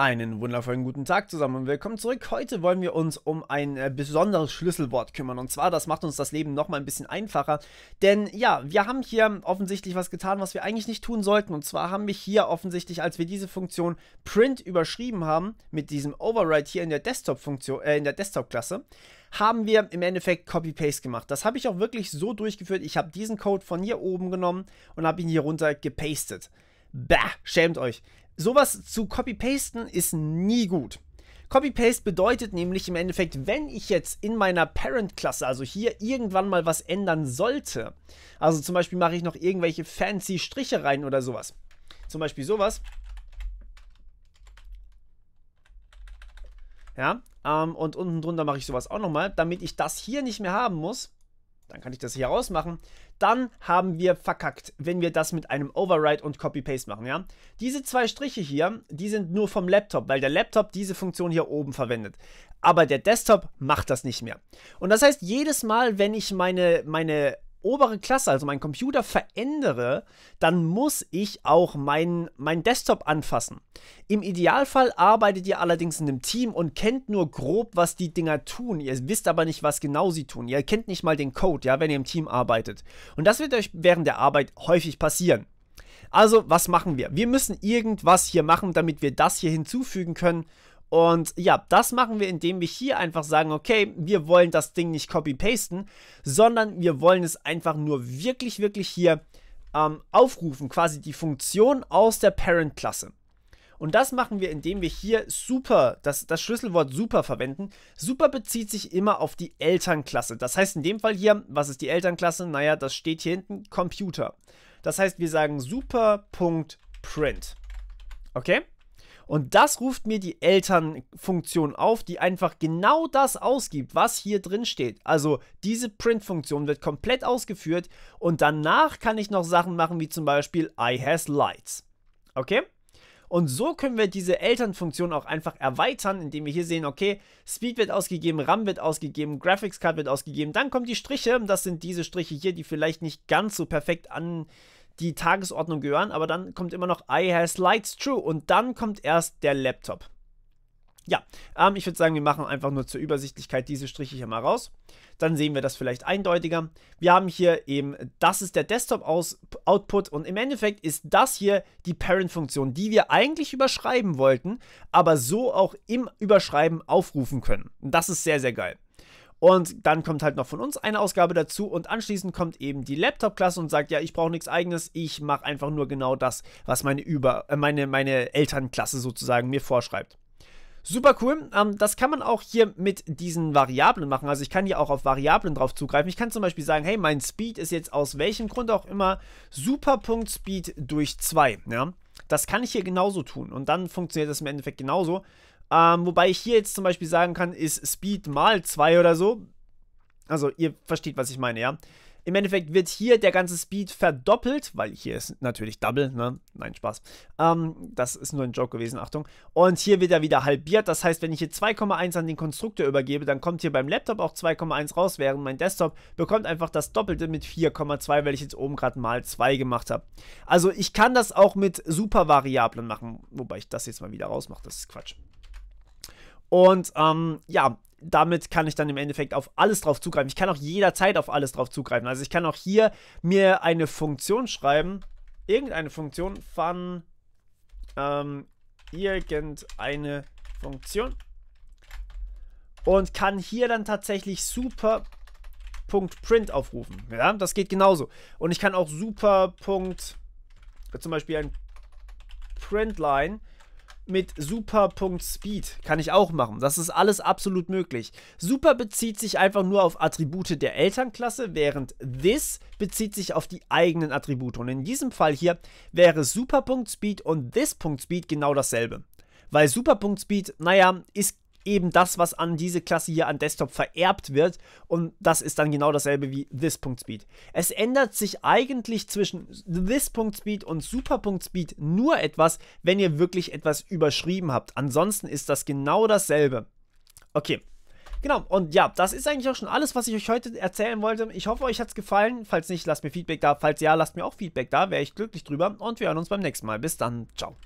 Einen wundervollen guten Tag zusammen und willkommen zurück. Heute wollen wir uns um ein äh, besonderes Schlüsselwort kümmern und zwar, das macht uns das Leben nochmal ein bisschen einfacher, denn ja, wir haben hier offensichtlich was getan, was wir eigentlich nicht tun sollten und zwar haben wir hier offensichtlich, als wir diese Funktion print überschrieben haben, mit diesem Override hier in der Desktop-Funktion, äh, in der Desktop-Klasse, haben wir im Endeffekt Copy-Paste gemacht. Das habe ich auch wirklich so durchgeführt, ich habe diesen Code von hier oben genommen und habe ihn hier runter gepastet. Bäh, schämt euch sowas zu copy-pasten ist nie gut. Copy-Paste bedeutet nämlich im Endeffekt, wenn ich jetzt in meiner Parent-Klasse, also hier irgendwann mal was ändern sollte, also zum Beispiel mache ich noch irgendwelche fancy Striche rein oder sowas, zum Beispiel sowas, ja, ähm, und unten drunter mache ich sowas auch nochmal, damit ich das hier nicht mehr haben muss, dann kann ich das hier rausmachen. Dann haben wir verkackt, wenn wir das mit einem Override und Copy-Paste machen, ja. Diese zwei Striche hier, die sind nur vom Laptop, weil der Laptop diese Funktion hier oben verwendet. Aber der Desktop macht das nicht mehr. Und das heißt, jedes Mal, wenn ich meine, meine obere Klasse, also meinen Computer verändere, dann muss ich auch meinen mein Desktop anfassen. Im Idealfall arbeitet ihr allerdings in einem Team und kennt nur grob, was die Dinger tun. Ihr wisst aber nicht, was genau sie tun. Ihr kennt nicht mal den Code, ja, wenn ihr im Team arbeitet. Und das wird euch während der Arbeit häufig passieren. Also, was machen wir? Wir müssen irgendwas hier machen, damit wir das hier hinzufügen können und ja, das machen wir, indem wir hier einfach sagen, okay, wir wollen das Ding nicht copy-pasten, sondern wir wollen es einfach nur wirklich, wirklich hier ähm, aufrufen, quasi die Funktion aus der Parent-Klasse. Und das machen wir, indem wir hier super, das, das Schlüsselwort super verwenden. Super bezieht sich immer auf die Elternklasse. Das heißt in dem Fall hier, was ist die Elternklasse? Naja, das steht hier hinten, Computer. Das heißt, wir sagen super.print. Okay? Und das ruft mir die Elternfunktion auf, die einfach genau das ausgibt, was hier drin steht. Also diese Print-Funktion wird komplett ausgeführt und danach kann ich noch Sachen machen wie zum Beispiel I has lights. Okay? Und so können wir diese Elternfunktion auch einfach erweitern, indem wir hier sehen, okay, Speed wird ausgegeben, RAM wird ausgegeben, Graphics Card wird ausgegeben, dann kommen die Striche, das sind diese Striche hier, die vielleicht nicht ganz so perfekt an, die Tagesordnung gehören, aber dann kommt immer noch I has lights true und dann kommt erst der Laptop. Ja, ähm, ich würde sagen, wir machen einfach nur zur Übersichtlichkeit diese Striche hier mal raus. Dann sehen wir das vielleicht eindeutiger. Wir haben hier eben, das ist der Desktop-Output und im Endeffekt ist das hier die Parent-Funktion, die wir eigentlich überschreiben wollten, aber so auch im Überschreiben aufrufen können. das ist sehr, sehr geil. Und dann kommt halt noch von uns eine Ausgabe dazu und anschließend kommt eben die Laptop-Klasse und sagt, ja, ich brauche nichts eigenes, ich mache einfach nur genau das, was meine, Über äh, meine, meine Elternklasse sozusagen mir vorschreibt. Super cool. Ähm, das kann man auch hier mit diesen Variablen machen. Also ich kann hier auch auf Variablen drauf zugreifen. Ich kann zum Beispiel sagen, hey, mein Speed ist jetzt aus welchem Grund auch immer Superpunkt-Speed durch 2. Ja? Das kann ich hier genauso tun. Und dann funktioniert das im Endeffekt genauso. Ähm, wobei ich hier jetzt zum Beispiel sagen kann, ist Speed mal 2 oder so. Also ihr versteht, was ich meine, ja. Im Endeffekt wird hier der ganze Speed verdoppelt, weil hier ist natürlich Double, ne? Nein, Spaß. Ähm, das ist nur ein Joke gewesen, Achtung. Und hier wird er wieder halbiert. Das heißt, wenn ich hier 2,1 an den Konstruktor übergebe, dann kommt hier beim Laptop auch 2,1 raus, während mein Desktop bekommt einfach das Doppelte mit 4,2, weil ich jetzt oben gerade mal 2 gemacht habe. Also ich kann das auch mit Supervariablen machen, wobei ich das jetzt mal wieder rausmache, das ist Quatsch. Und ähm, ja, damit kann ich dann im Endeffekt auf alles drauf zugreifen. Ich kann auch jederzeit auf alles drauf zugreifen. Also ich kann auch hier mir eine Funktion schreiben, irgendeine Funktion von ähm, irgendeine Funktion und kann hier dann tatsächlich super.print aufrufen. Ja, das geht genauso. Und ich kann auch super. zum Beispiel ein Printline mit Super.Speed. Kann ich auch machen. Das ist alles absolut möglich. Super bezieht sich einfach nur auf Attribute der Elternklasse, während This bezieht sich auf die eigenen Attribute. Und in diesem Fall hier wäre Super.Speed und This.Speed genau dasselbe. Weil Super.Speed, naja, ist eben das, was an diese Klasse hier an Desktop vererbt wird und das ist dann genau dasselbe wie this.speed. Es ändert sich eigentlich zwischen this.speed und super.speed nur etwas, wenn ihr wirklich etwas überschrieben habt. Ansonsten ist das genau dasselbe. Okay. Genau, und ja, das ist eigentlich auch schon alles, was ich euch heute erzählen wollte. Ich hoffe, euch hat es gefallen. Falls nicht, lasst mir Feedback da. Falls ja, lasst mir auch Feedback da. Wäre ich glücklich drüber. Und wir hören uns beim nächsten Mal. Bis dann. Ciao.